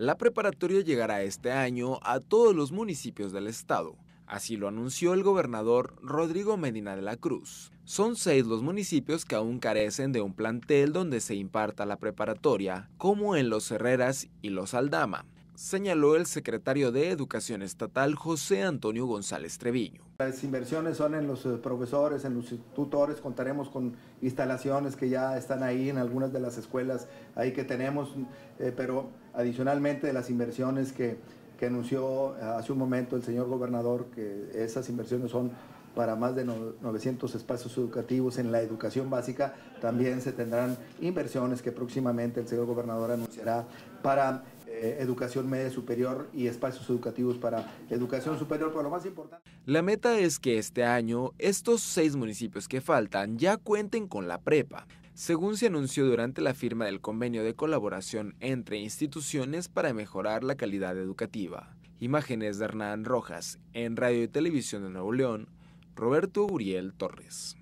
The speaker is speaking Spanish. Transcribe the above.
la preparatoria llegará este año a todos los municipios del estado. Así lo anunció el gobernador Rodrigo Medina de la Cruz. Son seis los municipios que aún carecen de un plantel donde se imparta la preparatoria, como en Los Herreras y Los Aldama señaló el secretario de Educación Estatal José Antonio González Treviño. Las inversiones son en los eh, profesores, en los tutores, contaremos con instalaciones que ya están ahí en algunas de las escuelas ahí que tenemos, eh, pero adicionalmente de las inversiones que, que anunció eh, hace un momento el señor gobernador, que esas inversiones son para más de 900 espacios educativos en la educación básica. También se tendrán inversiones que próximamente el señor gobernador anunciará para eh, educación media superior y espacios educativos para educación superior, pero lo más importante... La meta es que este año estos seis municipios que faltan ya cuenten con la prepa. Según se anunció durante la firma del convenio de colaboración entre instituciones para mejorar la calidad educativa. Imágenes de Hernán Rojas en Radio y Televisión de Nuevo León, Roberto Uriel Torres.